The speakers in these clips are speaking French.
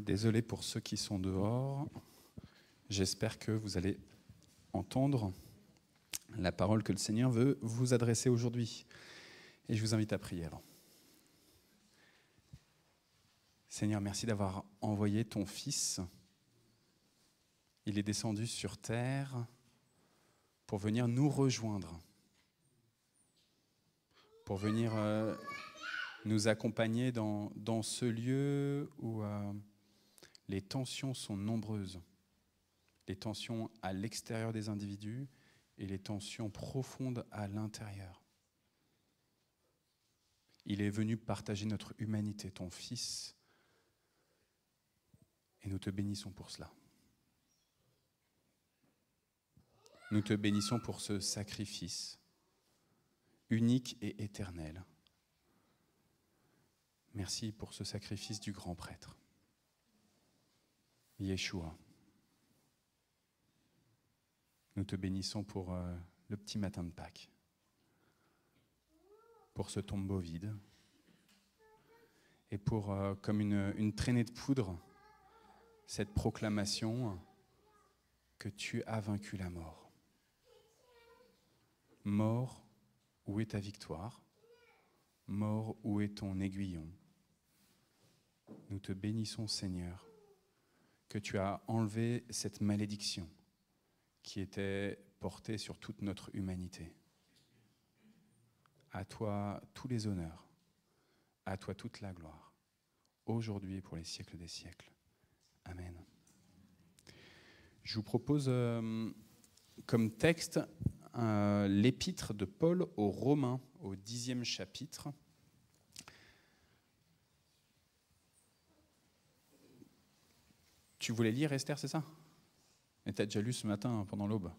Désolé pour ceux qui sont dehors. J'espère que vous allez entendre la parole que le Seigneur veut vous adresser aujourd'hui. Et je vous invite à prier Seigneur, merci d'avoir envoyé ton Fils. Il est descendu sur terre pour venir nous rejoindre, pour venir euh, nous accompagner dans, dans, ce lieu où... Euh, les tensions sont nombreuses. Les tensions à l'extérieur des individus et les tensions profondes à l'intérieur. Il est venu partager notre humanité, ton Fils, et nous te bénissons pour cela. Nous te bénissons pour ce sacrifice unique et éternel. Merci pour ce sacrifice du grand prêtre. Yeshua. Nous te bénissons pour euh, le petit matin de Pâques, pour ce tombeau vide, et pour, euh, comme une traînée de poudre, cette proclamation que tu as vaincu la mort. Mort, où est ta victoire Mort, où est ton aiguillon Nous te bénissons Seigneur que tu as enlevé cette malédiction qui était portée sur toute notre humanité. À toi tous les honneurs, à toi toute la gloire, aujourd'hui et pour les siècles des siècles. Amen. Je vous propose euh, comme texte euh, l'épître de Paul aux Romains au dixième chapitre. Tu voulais lire Esther, c'est ça Et tu as déjà lu ce matin hein, pendant l'aube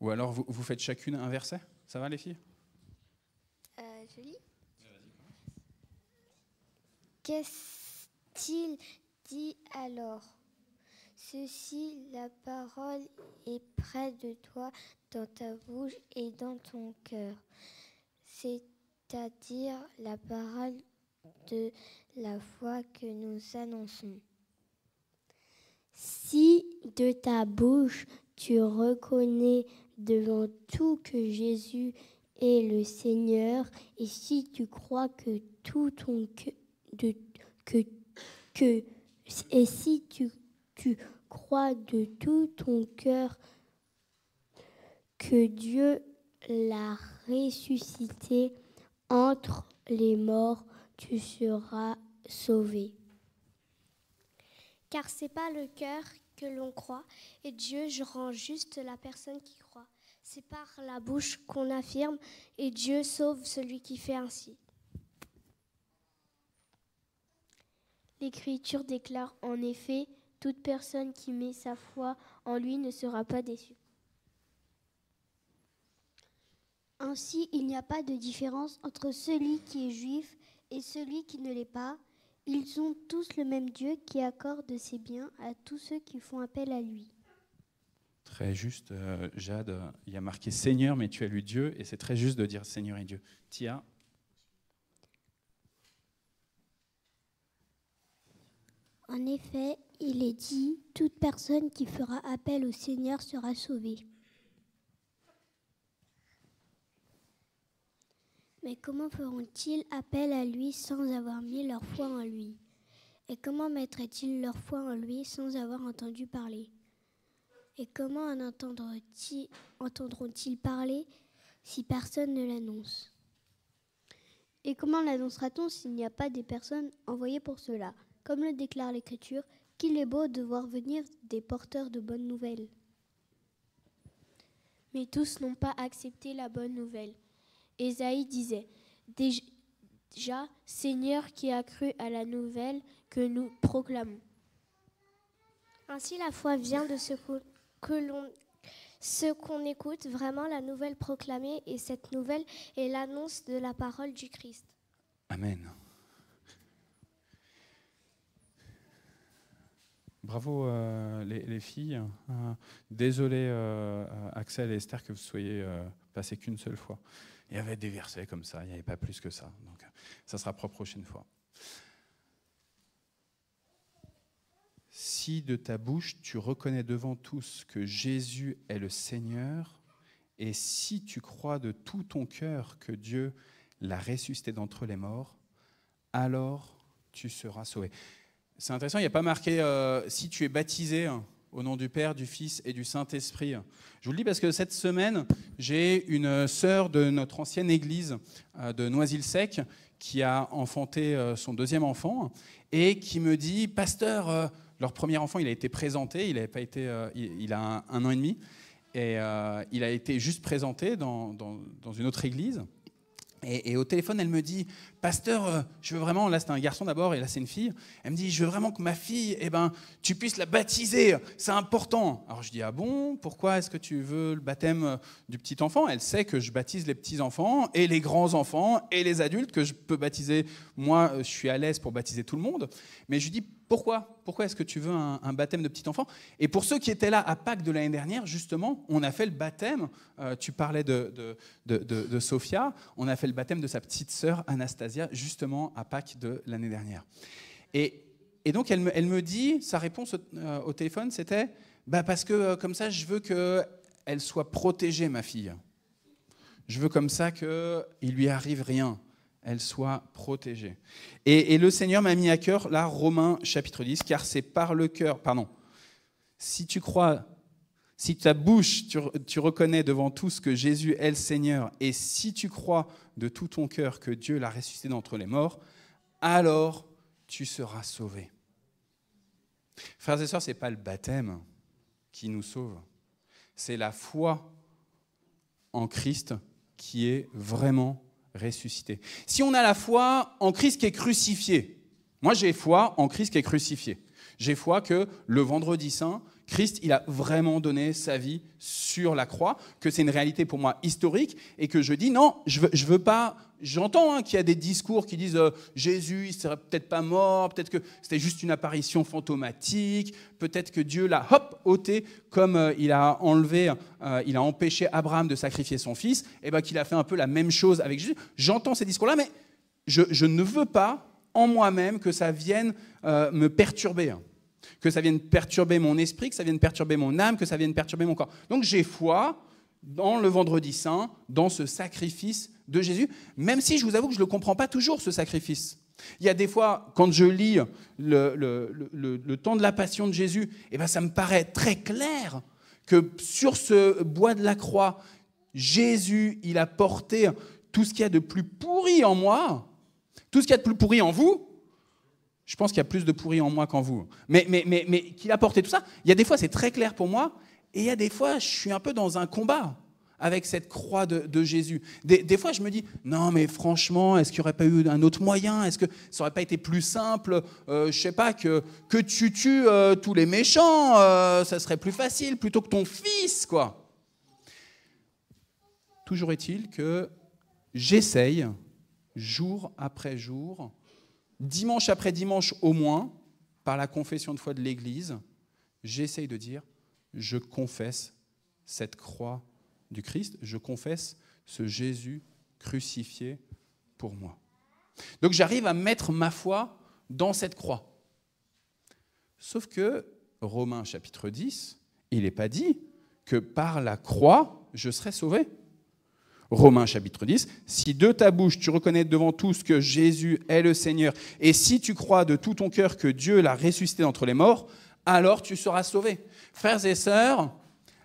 Ou alors vous, vous, faites chacune un verset Ça va les filles euh, Je lis. Qu'est-il dit alors Ceci, la parole est près de toi, dans ta bouche et dans ton cœur. C'est-à-dire la parole de la foi que nous annonçons. Si de ta bouche tu reconnais devant tout que Jésus est le Seigneur, et si tu crois que tout ton que, que, et si tu crois de tout ton cœur que Dieu l'a ressuscité entre les morts, tu seras sauvé car c'est pas le cœur que l'on croit, et Dieu rend juste la personne qui croit. C'est par la bouche qu'on affirme, et Dieu sauve celui qui fait ainsi. L'Écriture déclare en effet, toute personne qui met sa foi en lui ne sera pas déçue. Ainsi, il n'y a pas de différence entre celui qui est juif et celui qui ne l'est pas, ils ont tous le même Dieu qui accorde ses biens à tous ceux qui font appel à lui. Très juste, euh, Jade. Il y a marqué Seigneur, mais tu as lu Dieu, et c'est très juste de dire Seigneur et Dieu. Tia En effet, il est dit, toute personne qui fera appel au Seigneur sera sauvée. Mais comment feront-ils appel à lui sans avoir mis leur foi en lui Et comment mettraient-ils leur foi en lui sans avoir entendu parler Et comment en entendront-ils parler si personne ne l'annonce Et comment l'annoncera-t-on s'il n'y a pas des personnes envoyées pour cela Comme le déclare l'Écriture, qu'il est beau de voir venir des porteurs de bonnes nouvelles. Mais tous n'ont pas accepté la bonne nouvelle. Esaïe disait Déjà, Seigneur qui a cru à la nouvelle que nous proclamons. Ainsi, la foi vient de ce que l'on ce qu'on écoute, vraiment la nouvelle proclamée, et cette nouvelle est l'annonce de la parole du Christ. Amen. Bravo euh, les, filles. Euh, désolé euh, Axel et Esther que vous soyez passés qu'une seule fois. Il y avait des versets comme ça, il n'y avait pas plus que ça. Donc, ça sera propre prochaine fois. Si de ta bouche tu reconnais devant tous que Jésus est le Seigneur, et si tu crois de tout ton cœur que Dieu l'a ressuscité d'entre les morts, alors tu seras sauvé. C'est intéressant, il n'y a pas marqué euh, si tu es baptisé. Hein, au nom du Père, du Fils et du Saint-Esprit. Je vous le dis parce que cette semaine, j'ai une sœur de notre ancienne église euh, de Noisy-le-Sec qui a enfanté euh, son deuxième enfant et qui me dit Pasteur, euh, leur premier enfant, il a été présenté, il, pas été, il a un, an et demi, et il a été juste présenté dans une autre église. Et, au téléphone, elle me dit, pasteur, euh, je veux vraiment, là c'est un garçon d'abord et là c'est une fille, elle me dit, je veux vraiment que ma fille, eh ben, tu puisses la baptiser, c'est important. Alors je dis, ah bon, pourquoi est-ce que tu veux le baptême euh, du petit enfant Elle sait que je baptise les petits-enfants et les grands-enfants et les adultes, que je peux baptiser, moi euh, je suis à l'aise pour baptiser tout le monde, mais je dis, pourquoi Pourquoi est-ce que tu veux un, baptême de petit enfant Et pour ceux qui étaient là à Pâques de l'année dernière, justement, on a fait le baptême. Euh, tu parlais de, de, de, Sophia. On a fait le baptême de sa petite sœur Anastasia, justement, à Pâques de l'année dernière. Et, donc, elle me, elle me, dit, sa réponse au, euh, téléphone, c'était bah, Parce que euh, comme ça, je veux qu'elle soit protégée, ma fille. Je veux comme ça qu'il lui arrive rien elle soit protégée. Et, le Seigneur m'a mis à cœur, là, Romains chapitre 10, car c'est par le cœur, pardon, si tu crois, si ta bouche, tu, reconnais devant tous que Jésus est le Seigneur, et si tu crois de tout ton cœur que Dieu l'a ressuscité d'entre les morts, alors tu seras sauvé. Frères et sœurs, ce n'est pas le baptême qui nous sauve, c'est la foi en Christ qui est vraiment ressuscité. Si on a la foi en Christ qui est crucifié, moi j'ai foi en Christ qui est crucifié. J'ai foi que le vendredi saint, Christ, il a vraiment donné sa vie sur la croix, que c'est une réalité pour moi historique, et que je dis non, je ne veux pas J'entends hein, qu'il y a des discours qui disent euh, Jésus, il serait peut-être pas mort, peut-être que c'était juste une apparition fantomatique, peut-être que Dieu l'a hop ôté comme euh, il a enlevé, euh, il a empêché Abraham de sacrifier son fils, et ben qu'il a fait un peu la même chose avec Jésus. J'entends ces discours-là, mais je, ne veux pas en moi-même que ça vienne me perturber, hein. que ça vienne perturber mon esprit, que ça vienne perturber mon âme, que ça vienne perturber mon corps. Donc j'ai foi dans le vendredi saint, dans ce sacrifice de Jésus, même si je vous avoue que je ne le comprends pas toujours, ce sacrifice. Il y a des fois, quand je lis le, temps de la passion de Jésus, et eh ben, ça me paraît très clair que sur ce bois de la croix, Jésus, il a porté tout ce qu'il y a de plus pourri en moi, tout ce qu'il y a de plus pourri en vous, je pense qu'il y a plus de pourri en moi qu'en vous. Mais, mais, mais, mais qu'il a porté tout ça, il y a des fois c'est très clair pour moi, et il y a des fois je suis un peu dans un combat avec cette croix de, Jésus. Des, fois, je me dis, non, mais franchement, est-ce qu'il n'y aurait pas eu un autre moyen Est-ce que ça n'aurait pas été plus simple, euh, je sais pas, que, que tu tues euh, tous les méchants euh, Ça serait plus facile, plutôt que ton fils, quoi. Toujours est-il que j'essaye, jour après jour, dimanche après dimanche au moins, par la confession de foi de l'Église, j'essaye de dire, je confesse cette croix du Christ, je confesse ce Jésus crucifié pour moi. Donc j'arrive à mettre ma foi dans cette croix. Sauf que Romains chapitre 10, il n'est pas dit que par la croix, je serai sauvé. Romains chapitre 10, si de ta bouche tu reconnais devant tous que Jésus est le Seigneur, et si tu crois de tout ton cœur que Dieu l'a ressuscité d'entre les morts, alors tu seras sauvé. Frères et sœurs,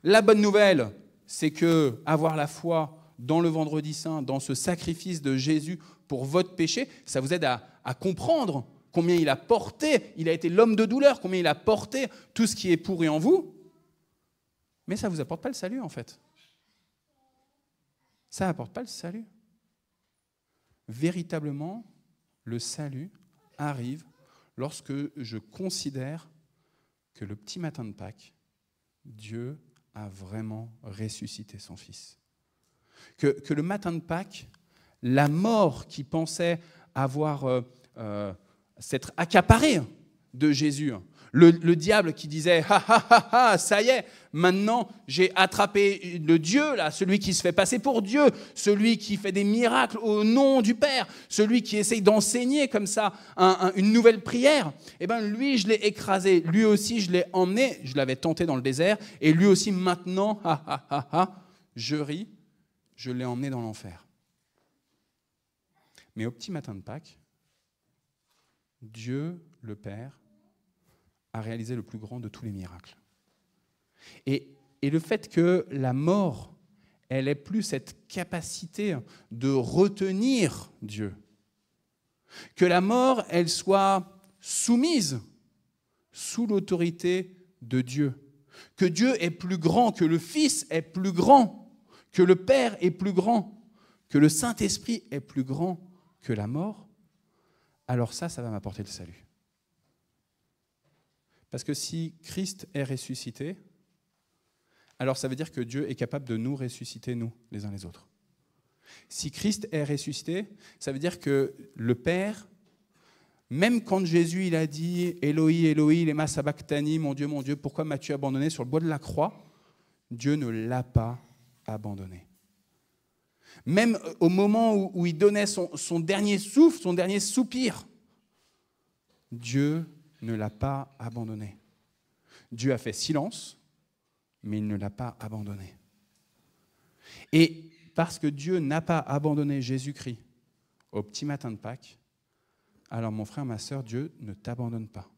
la bonne nouvelle, c'est que avoir la foi dans le vendredi saint, dans ce sacrifice de Jésus pour votre péché, ça vous aide à, à comprendre combien il a porté, il a été l'homme de douleur, combien il a porté tout ce qui est pourri en vous. Mais ça ne vous apporte pas le salut, en fait. Ça apporte pas le salut. Véritablement, le salut arrive lorsque je considère que le petit matin de Pâques, Dieu a vraiment ressuscité son Fils. Que, le matin de Pâques, la mort qui pensait avoir euh, euh, s'être accaparée de Jésus, hein, le, diable qui disait ah, ha ha ça y est, maintenant j'ai attrapé le Dieu, là, celui qui se fait passer pour Dieu, celui qui fait des miracles au nom du Père, celui qui essaye d'enseigner comme ça une nouvelle prière. Eh bien, lui, je l'ai écrasé, lui aussi, je l'ai emmené, je l'avais tenté dans le désert, et lui aussi, maintenant, je ris, je l'ai emmené dans l'enfer. Mais au petit matin de Pâques, Dieu le Père à réaliser le plus grand de tous les miracles. Et, et le fait que la mort, elle n'ait plus cette capacité de retenir Dieu, que la mort, elle soit soumise sous l'autorité de Dieu, que Dieu est plus grand, que le Fils est plus grand, que le Père est plus grand, que le Saint-Esprit est plus grand que la mort, alors ça, ça va m'apporter le salut. Parce que si Christ est ressuscité, alors ça veut dire que Dieu est capable de nous ressusciter, nous, les uns les autres. Si Christ est ressuscité, ça veut dire que le Père, même quand Jésus il a dit Eloi, Eloi, lema sabachthani, mon Dieu, mon Dieu, pourquoi m'as-tu abandonné sur le bois de la croix Dieu ne l'a pas abandonné. Même au moment où, il donnait son, son dernier souffle, son dernier soupir, Dieu ne l'a pas abandonné. Dieu a fait silence, mais il ne l'a pas abandonné. Et parce que Dieu n'a pas abandonné Jésus-Christ au petit matin de Pâques, alors mon frère, ma sœur, Dieu ne t'abandonne pas.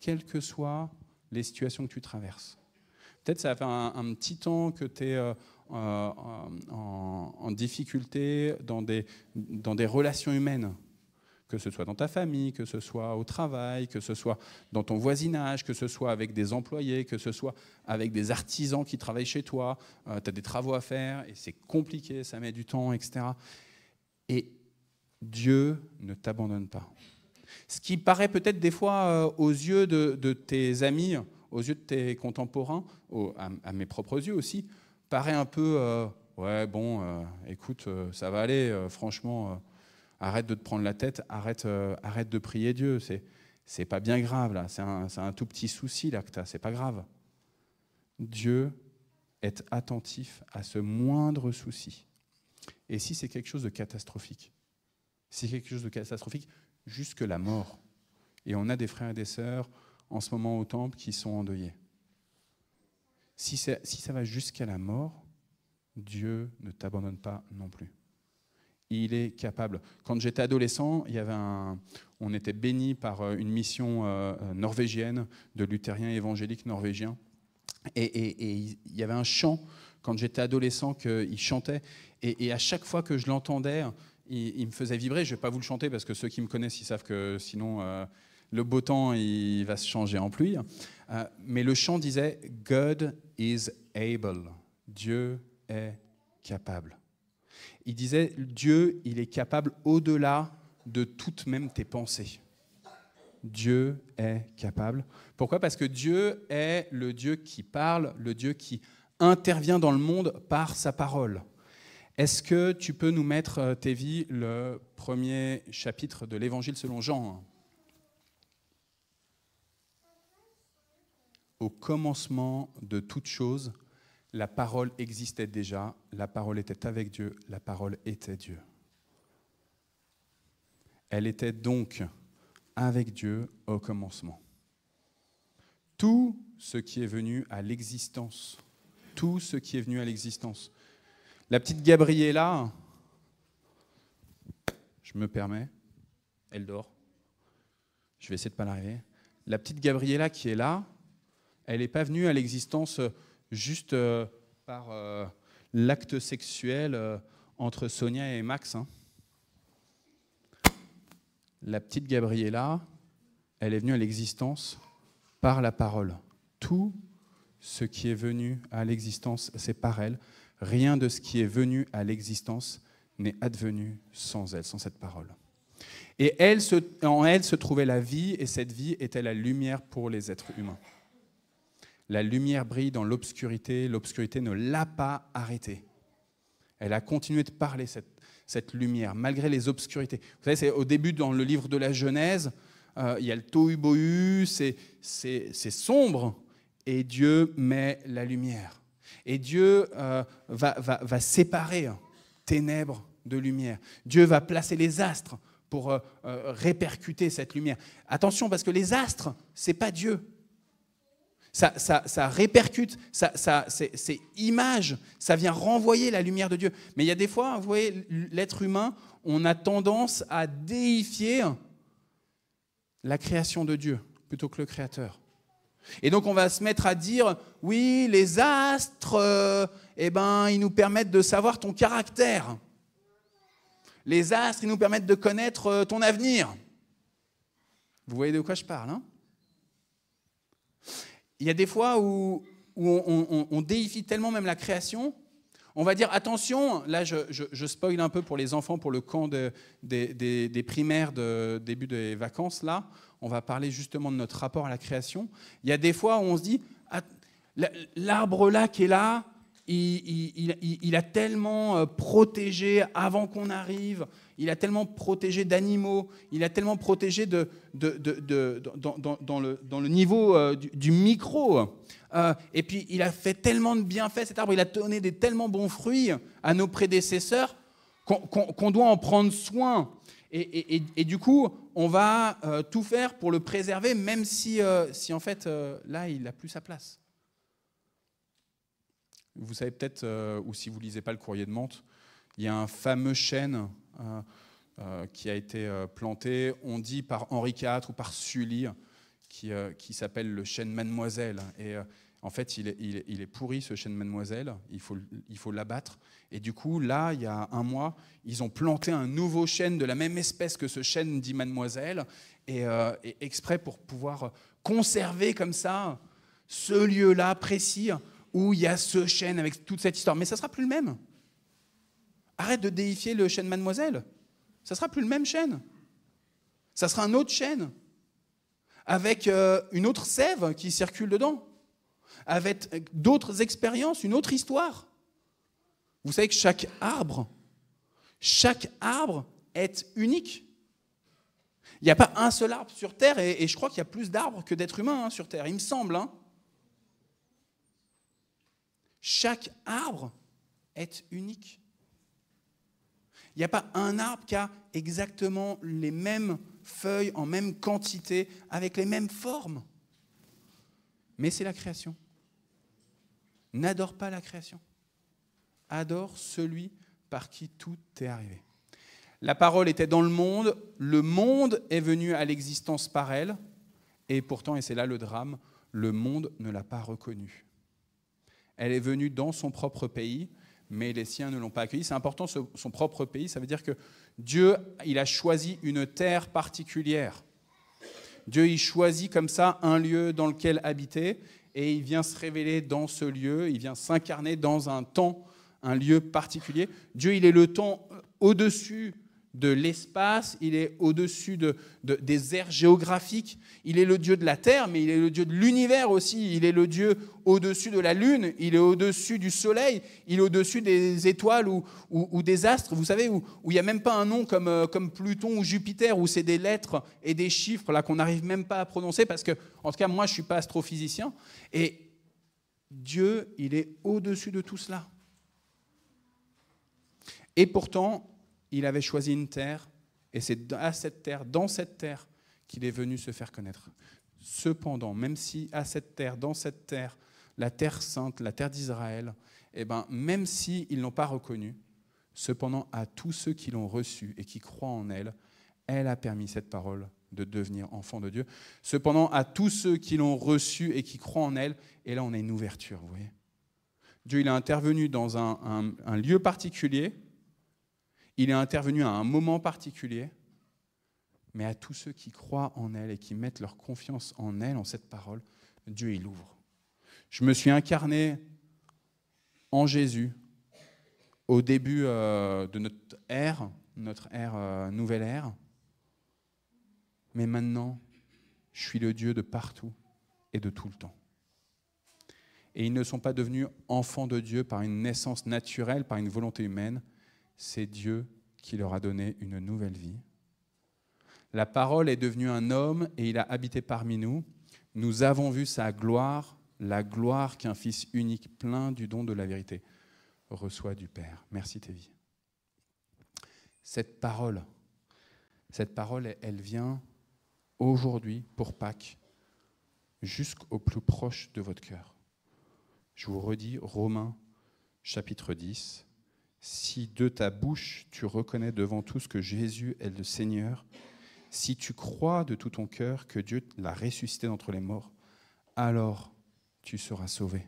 Quelles que soient les situations que tu traverses. Peut-être ça fait un, petit temps que tu es euh, euh, en, en, difficulté dans des, dans des relations humaines que ce soit dans ta famille, que ce soit au travail, que ce soit dans ton voisinage, que ce soit avec des employés, que ce soit avec des artisans qui travaillent chez toi, euh, tu as des travaux à faire et c'est compliqué, ça met du temps, etc. Et Dieu ne t'abandonne pas. Ce qui paraît peut-être des fois euh, aux yeux de, tes amis, aux yeux de tes contemporains, à, mes propres yeux aussi, paraît un peu, euh, ouais, bon, écoute, ça va aller, franchement arrête de te prendre la tête, arrête, euh, arrête de prier Dieu. C'est, c'est pas bien grave là, c'est un, tout petit souci là que tu as, c'est pas grave. Dieu est attentif à ce moindre souci. Et si c'est quelque chose de catastrophique, si c'est quelque chose de catastrophique, jusque la mort. Et on a des frères et des sœurs en ce moment au temple qui sont endeuillés. Si, si ça va jusqu'à la mort, Dieu ne t'abandonne pas non plus il est capable. Quand j'étais adolescent, il y avait un, on était béni par euh, une mission euh, euh, norvégienne de luthériens évangéliques norvégiens. Et, il y avait un chant, quand j'étais adolescent, qu'il chantait. Et, à chaque fois que je l'entendais, il, me faisait vibrer. Je ne vais pas vous le chanter parce que ceux qui me connaissent, ils savent que sinon, le beau temps, il va se changer en pluie. mais le chant disait God is able. Dieu est capable. Il disait, Dieu, il est capable au-delà de toutes même tes pensées. Dieu est capable. Pourquoi Parce que Dieu est le Dieu qui parle, le Dieu qui intervient dans le monde par sa parole. Est-ce que tu peux nous mettre, euh, Tévi, le premier chapitre de l'Évangile selon Jean hein? Au commencement de toute chose, la parole existait déjà, la parole était avec Dieu, la parole était Dieu. Elle était donc avec Dieu au commencement. Tout ce qui est venu à l'existence, tout ce qui est venu à l'existence. La petite Gabriella, je me permets, elle dort. Je vais essayer de ne pas l'arriver. La petite Gabriella qui est là, elle n'est pas venue à l'existence juste euh, par euh, l'acte sexuel euh, entre Sonia et Max. Hein. La petite Gabriella, elle est venue à l'existence par la parole. Tout ce qui est venu à l'existence, c'est par elle. Rien de ce qui est venu à l'existence n'est advenu sans elle, sans cette parole. Et en elle se trouvait la vie, et cette vie était la lumière pour les êtres humains. La lumière brille dans l'obscurité, l'obscurité ne l'a pas arrêtée. Elle a continué de parler, cette, lumière, malgré les obscurités. Vous savez, c'est au début dans le livre de la Genèse, euh, il y a le tohu-bohu, c'est sombre, et Dieu met la lumière. Et Dieu euh, va, séparer hein, ténèbres de lumière. Dieu va placer les astres pour euh, répercuter cette lumière. Attention, parce que les astres, ce n'est pas Dieu ça, répercute, ces images, c'est image, ça vient renvoyer la lumière de Dieu. Mais il y a des fois, vous voyez, l'être humain, on a tendance à déifier la création de Dieu plutôt que le Créateur. Et donc on va se mettre à dire, oui, les astres, euh, eh ben, ils nous permettent de savoir ton caractère. Les astres, ils nous permettent de connaître euh, ton avenir. Vous voyez de quoi je parle, hein il y a des fois où, on, déifie tellement même la création. On va dire, attention, là je, je, spoil un peu pour les enfants, pour le camp des, primaires de début des vacances, là, on va parler justement de notre rapport à la création. Il y a des fois où on se dit, ah, l'arbre là qui est là, il, il a tellement euh, protégé avant qu'on arrive, il a tellement protégé d'animaux, il a tellement protégé dans, le, niveau euh, du, micro. Euh, et puis il a fait tellement de bienfaits cet arbre, il a donné des tellement bons fruits à nos prédécesseurs qu'on doit en prendre soin. Et, du coup, on va euh, tout faire pour le préserver, même si, si en fait, là, il n'a plus sa place. Vous savez peut-être, ou si vous lisez pas le courrier de Mantes, il y a un fameux chêne euh, euh, qui a été euh, planté, on dit par Henri IV ou par Sully, qui, qui s'appelle le chêne mademoiselle. Et en fait, il est, il, est, pourri, ce chêne mademoiselle, il faut, il faut l'abattre. Et du coup, là, il y a un mois, ils ont planté un nouveau chêne de la même espèce que ce chêne dit mademoiselle, et, et exprès pour pouvoir conserver comme ça ce lieu-là précis où il y a ce chêne avec toute cette histoire. Mais ça sera plus le même. Arrête de déifier le chêne mademoiselle. Ça sera plus le même chêne. Ça sera un autre chêne. Avec euh, une autre sève qui circule dedans. Avec euh, d'autres expériences, une autre histoire. Vous savez que chaque arbre, chaque arbre est unique. Il n'y a pas un seul arbre sur Terre, et, je crois qu'il y a plus d'arbres que d'êtres humains hein, sur Terre, il me semble. Hein. Chaque arbre est unique. Il n'y a pas un arbre qui a exactement les mêmes feuilles en même quantité, avec les mêmes formes. Mais c'est la création. N'adore pas la création. Adore celui par qui tout est arrivé. La parole était dans le monde, le monde est venu à l'existence par elle, et pourtant, et c'est là le drame, le monde ne l'a pas reconnue. Elle est venue dans son propre pays, mais les siens ne l'ont pas accueilli. C'est important, son propre pays, ça veut dire que Dieu, il a choisi une terre particulière. Dieu, il choisit comme ça un lieu dans lequel habiter, et il vient se révéler dans ce lieu, il vient s'incarner dans un temps, un lieu particulier. Dieu, il est le temps euh, au-dessus de l'espace, il est au-dessus de, des aires géographiques, il est le Dieu de la Terre, mais il est le Dieu de l'univers aussi, il est le Dieu au-dessus de la Lune, il est au-dessus du Soleil, il est au-dessus des étoiles ou, des astres, vous savez, où, il n'y a même pas un nom comme, euh, comme Pluton ou Jupiter, où c'est des lettres et des chiffres là qu'on n'arrive même pas à prononcer, parce que, en tout cas, moi, je ne suis pas astrophysicien, et Dieu, il est au-dessus de tout cela. Et pourtant, il avait choisi une terre, et c'est à cette terre, dans cette terre, qu'il est venu se faire connaître. Cependant, même si à cette terre, dans cette terre, la terre sainte, la terre d'Israël, eh ben, même si ils l'ont pas reconnue, cependant à tous ceux qui l'ont reçue et qui croient en elle, elle a permis cette parole de devenir enfant de Dieu. Cependant, à tous ceux qui l'ont reçue et qui croient en elle, et là on a une ouverture, vous voyez. Dieu, il a intervenu dans un lieu particulier, il est intervenu à un moment particulier, mais à tous ceux qui croient en elle et qui mettent leur confiance en elle, en cette parole, Dieu il ouvre. Je me suis incarné en Jésus au début euh, de notre ère, notre ère euh, nouvelle ère, mais maintenant je suis le Dieu de partout et de tout le temps. Et ils ne sont pas devenus enfants de Dieu par une naissance naturelle, par une volonté humaine, c'est Dieu qui leur a donné une nouvelle vie. La parole est devenue un homme et il a habité parmi nous. Nous avons vu sa gloire, la gloire qu'un Fils unique plein du don de la vérité reçoit du Père. Merci Thévi. Cette parole, cette parole, elle vient aujourd'hui pour Pâques, jusqu'au plus proche de votre cœur. Je vous redis Romains chapitre 10, si de ta bouche tu reconnais devant tous que Jésus est le Seigneur, si tu crois de tout ton cœur que Dieu l'a ressuscité d'entre les morts, alors tu seras sauvé.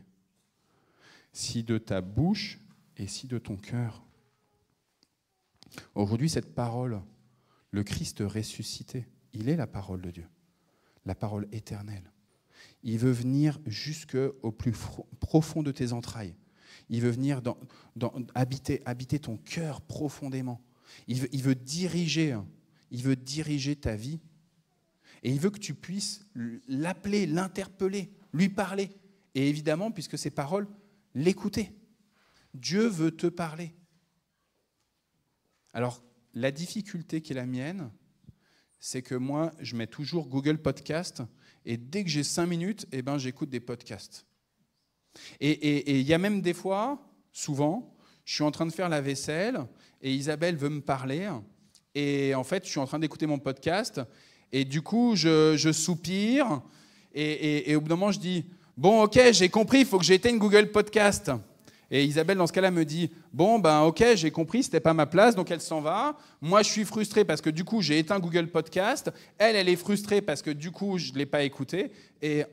Si de ta bouche et si de ton cœur. Aujourd'hui, cette parole, le Christ ressuscité, il est la parole de Dieu, la parole éternelle. Il veut venir jusqu'au plus profond de tes entrailles. Il veut venir dans, habiter, habiter ton cœur profondément. Il veut, diriger, hein. il veut diriger ta vie. Et il veut que tu puisses l'appeler, l'interpeller, lui parler. Et évidemment, puisque ses paroles, l'écouter. Dieu veut te parler. Alors, la difficulté qui est la mienne, c'est que moi, je mets toujours Google Podcast, et dès que j'ai cinq minutes, eh ben, j'écoute des podcasts. Et il y a même des fois, souvent, je suis en train de faire la vaisselle et Isabelle veut me parler. Et en fait, je suis en train d'écouter mon podcast. Et du coup, je, soupire. Et, et, au bout d'un moment, je dis Bon, ok, j'ai compris, il faut que j'éteigne Google Podcast. Et Isabelle, dans ce cas-là, me dit Bon, ben ok, j'ai compris, c'était pas ma place, donc elle s'en va. Moi, je suis frustré parce que du coup, j'ai éteint Google Podcast. Elle, elle est frustrée parce que du coup, je ne l'ai pas écouté. Et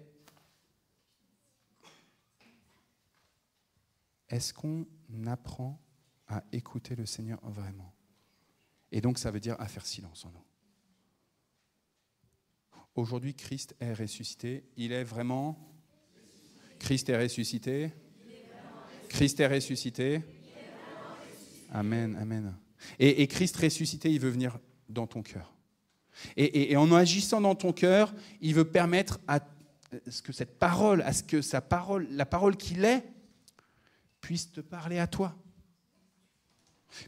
est-ce qu'on apprend à écouter le Seigneur vraiment Et donc ça veut dire à faire silence en nous. Aujourd'hui, Christ est ressuscité. Il est vraiment... Christ est ressuscité. Christ est ressuscité. Amen, amen. Et, Christ ressuscité, il veut venir dans ton cœur. Et, et, en agissant dans ton cœur, il veut permettre à ce que cette parole, à ce que sa parole, la parole qu'il est, puisse te parler à toi,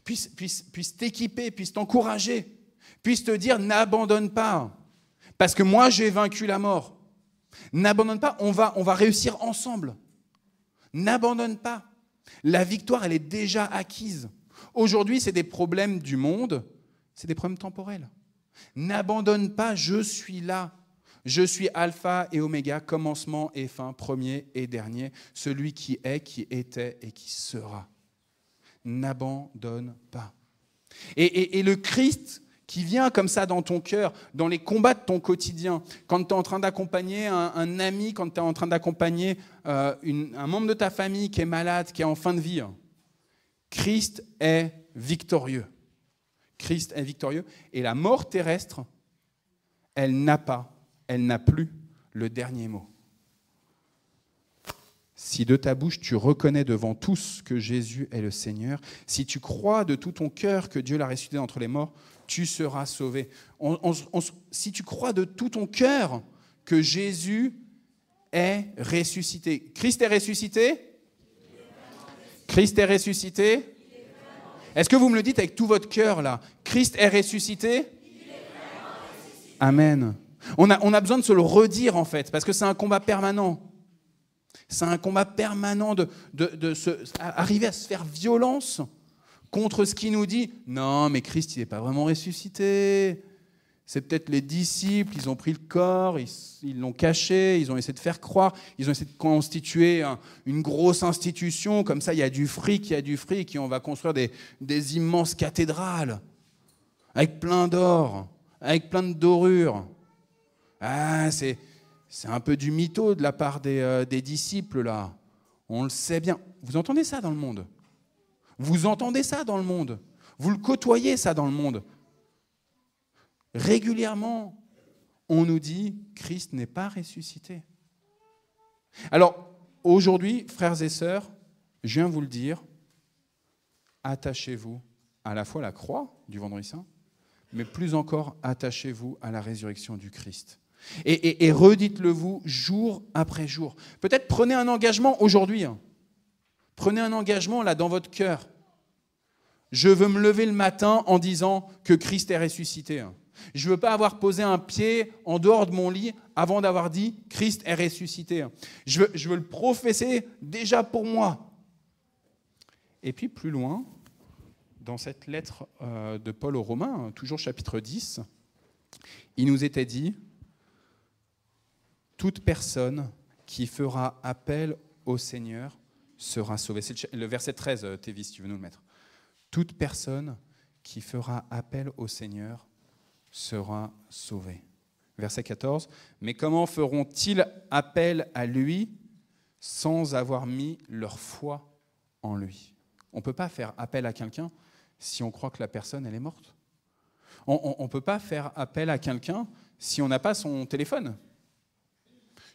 puisse, t'équiper, puisse t'encourager, puisse te dire n'abandonne pas, parce que moi j'ai vaincu la mort. N'abandonne pas, on va, on va réussir ensemble. N'abandonne pas. La victoire, elle est déjà acquise. Aujourd'hui, c'est des problèmes du monde, c'est des problèmes temporels. N'abandonne pas, je suis là. Je suis alpha et oméga, commencement et fin, premier et dernier, celui qui est, qui était et qui sera. N'abandonne pas. Et, le Christ, qui vient comme ça dans ton cœur, dans les combats de ton quotidien, quand tu es en train d'accompagner un, ami, quand tu es en train d'accompagner euh, un membre de ta famille qui est malade, qui est en fin de vie. Hein, Christ est victorieux. Christ est victorieux. Et la mort terrestre, elle n'a pas elle n'a plus le dernier mot. Si de ta bouche tu reconnais devant tous que Jésus est le Seigneur, si tu crois de tout ton cœur que Dieu l'a ressuscité entre les morts, tu seras sauvé. si tu crois de tout ton cœur que Jésus est ressuscité, Christ est ressuscité Christ est ressuscité Est-ce que vous me le dites avec tout votre cœur là Christ est ressuscité Amen. On a, besoin de se le redire en fait, parce que c'est un combat permanent. C'est un combat permanent de, arriver à se faire violence contre ce qui nous dit non, mais Christ, il n'est pas vraiment ressuscité. C'est peut-être les disciples, ils ont pris le corps, ils l'ont caché, ils ont essayé de faire croire, ils ont essayé de constituer une grosse institution, comme ça il y a du fric, il y a du fric, et on va construire des immenses cathédrales, avec plein d'or, avec plein de dorures. Ah, c'est, un peu du mytho de la part des, euh, des disciples, là. On le sait bien. Vous entendez ça dans le monde Vous entendez ça dans le monde Vous le côtoyez ça dans le monde Régulièrement, on nous dit Christ n'est pas ressuscité. Alors, aujourd'hui, frères et sœurs, je viens vous le dire, attachez-vous à la fois à la croix du vendredi saint, mais plus encore, attachez-vous à la résurrection du Christ. Et, redites-le vous jour après jour. Peut-être prenez un engagement aujourd'hui. Hein. Prenez un engagement là dans votre cœur. Je veux me lever le matin en disant que Christ est ressuscité. Hein. Je ne veux pas avoir posé un pied en dehors de mon lit avant d'avoir dit Christ est ressuscité. Hein. Je veux, je veux le professer déjà pour moi. Et puis plus loin, dans cette lettre euh, de Paul aux Romains, toujours chapitre 10, il nous était dit, toute personne qui fera appel au Seigneur sera sauvée. le verset 13, euh, Thévis, si tu veux nous le mettre. Toute personne qui fera appel au Seigneur sera sauvée. Verset 14. Mais comment feront-ils appel à lui sans avoir mis leur foi en lui On ne peut pas faire appel à quelqu'un si on croit que la personne, elle est morte. On ne peut pas faire appel à quelqu'un si on n'a pas son téléphone.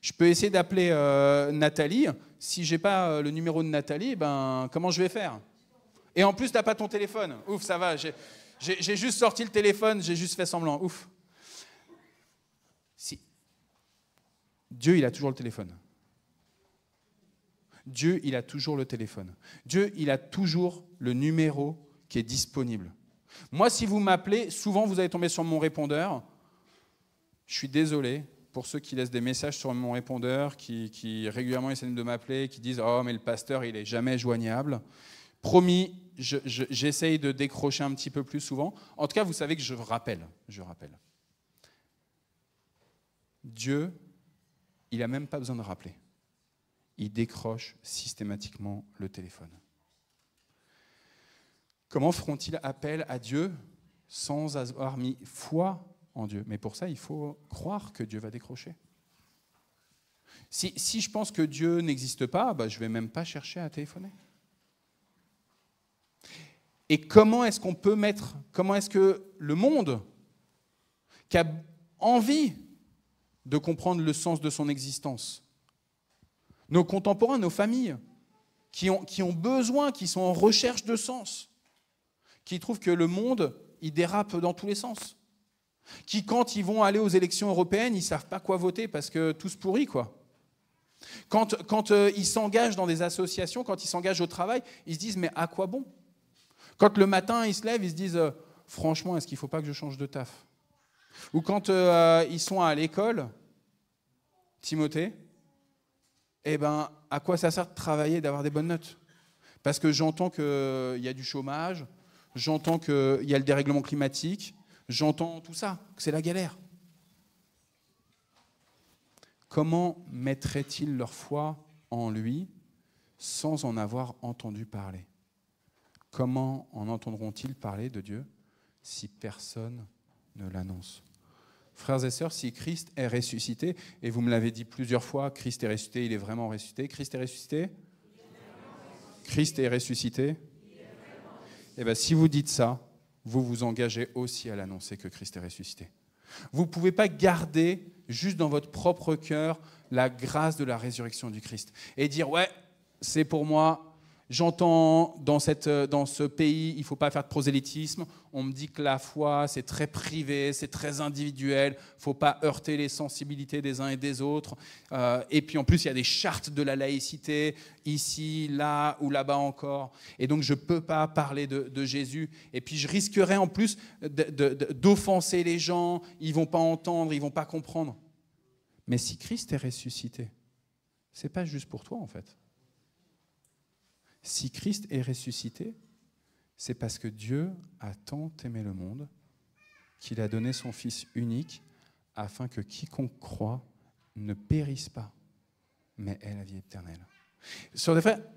Je peux essayer d'appeler euh, Nathalie. Si j'ai pas euh, le numéro de Nathalie, eh ben comment je vais faire Et en plus, t'as pas ton téléphone. Ouf, ça va. J'ai juste sorti le téléphone, j'ai juste fait semblant. Ouf. Si. Dieu, il a toujours le téléphone. Dieu, il a toujours le téléphone. Dieu, il a toujours le numéro qui est disponible. Moi, si vous m'appelez, souvent vous allez tomber sur mon répondeur. Je suis désolé, pour ceux qui laissent des messages sur mon répondeur, qui, régulièrement essaient de m'appeler, qui disent Oh, mais le pasteur, il est jamais joignable. Promis, j'essaye de décrocher un petit peu plus souvent. En tout cas, vous savez que je rappelle. Je rappelle. Dieu, il n'a même pas besoin de rappeler. Il décroche systématiquement le téléphone. Comment feront-ils appel à Dieu sans avoir mis foi Dieu. Mais pour ça, il faut croire que Dieu va décrocher. Si, si je pense que Dieu n'existe pas, bah, je ne vais même pas chercher à téléphoner. Et comment est-ce qu'on peut mettre, comment est-ce que le monde, qui a envie de comprendre le sens de son existence, nos contemporains, nos familles, qui ont, qui ont besoin, qui sont en recherche de sens, qui trouvent que le monde, il dérape dans tous les sens qui, quand ils vont aller aux élections européennes, ils ne savent pas quoi voter parce que tout se pourrit, quoi. Quand, euh, ils s'engagent dans des associations, quand ils s'engagent au travail, ils se disent mais à quoi bon Quand le matin ils se lèvent, ils se disent euh, franchement est-ce qu'il ne faut pas que je change de taf Ou quand euh, ils sont à l'école, Timothée, eh ben à quoi ça sert de travailler, d'avoir des bonnes notes Parce que j'entends qu'il y a du chômage, j'entends qu'il y a le dérèglement climatique, J'entends tout ça, que c'est la galère. Comment mettraient-ils leur foi en lui sans en avoir entendu parler Comment en entendront-ils parler de Dieu si personne ne l'annonce Frères et sœurs, si Christ est ressuscité, et vous me l'avez dit plusieurs fois, Christ est ressuscité, il est vraiment ressuscité, Christ est ressuscité Christ est ressuscité Eh bien, si vous dites ça, vous vous engagez aussi à l'annoncer que Christ est ressuscité. Vous ne pouvez pas garder juste dans votre propre cœur la grâce de la résurrection du Christ et dire ouais, c'est pour moi, J'entends dans, cette, euh, dans ce pays, il ne faut pas faire de prosélytisme. On me dit que la foi, c'est très privé, c'est très individuel. Il ne faut pas heurter les sensibilités des uns et des autres. Euh, et puis en plus, il y a des chartes de la laïcité, ici, là ou là-bas encore. Et donc, je ne peux pas parler de, de, Jésus. Et puis, je risquerais en plus d'offenser les gens. Ils ne vont pas entendre, ils ne vont pas comprendre. Mais si Christ est ressuscité, c'est pas juste pour toi, en fait si Christ est ressuscité, c'est parce que Dieu a tant aimé le monde qu'il a donné son Fils unique afin que quiconque croit ne périsse pas, mais ait la vie éternelle. Sur les faits,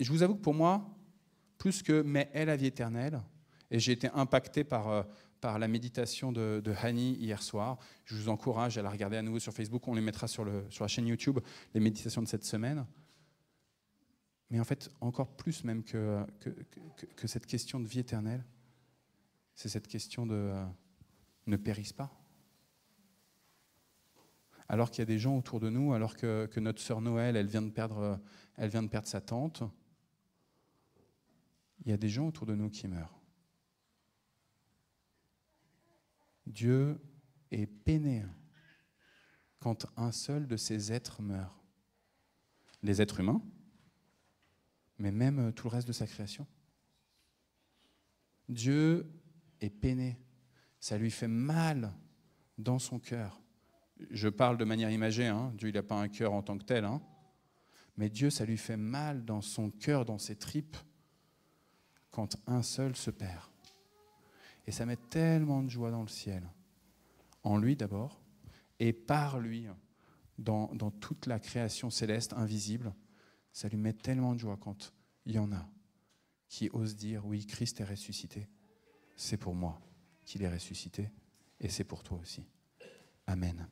je vous avoue que pour moi, plus que mais ait la vie éternelle, et j'ai été impacté par, euh, par la méditation de, de, Hani hier soir. Je vous encourage à la regarder à nouveau sur Facebook. On les mettra sur, le, sur la chaîne YouTube, les méditations de cette semaine. Mais en fait, encore plus même que, que, cette question de vie éternelle, c'est cette question de euh, ne périsse pas. Alors qu'il y a des gens autour de nous, alors que, notre sœur Noël, elle vient, de perdre, euh, elle vient de perdre sa tante, il y a des gens autour de nous qui meurent. Dieu est peiné quand un seul de ces êtres meurt. Les êtres humains, mais même euh, tout le reste de sa création. Dieu est peiné, ça lui fait mal dans son cœur. Je parle de manière imagée, hein. Dieu n'a pas un cœur en tant que tel, hein. mais Dieu, ça lui fait mal dans son cœur, dans ses tripes, quand un seul se perd. Et ça met tellement de joie dans le ciel, en lui d'abord, et par lui, dans toute la création céleste invisible. Ça lui met tellement de joie quand il y en a qui osent dire oui, Christ est ressuscité. C'est pour moi qu'il est ressuscité et c'est pour toi aussi. Amen.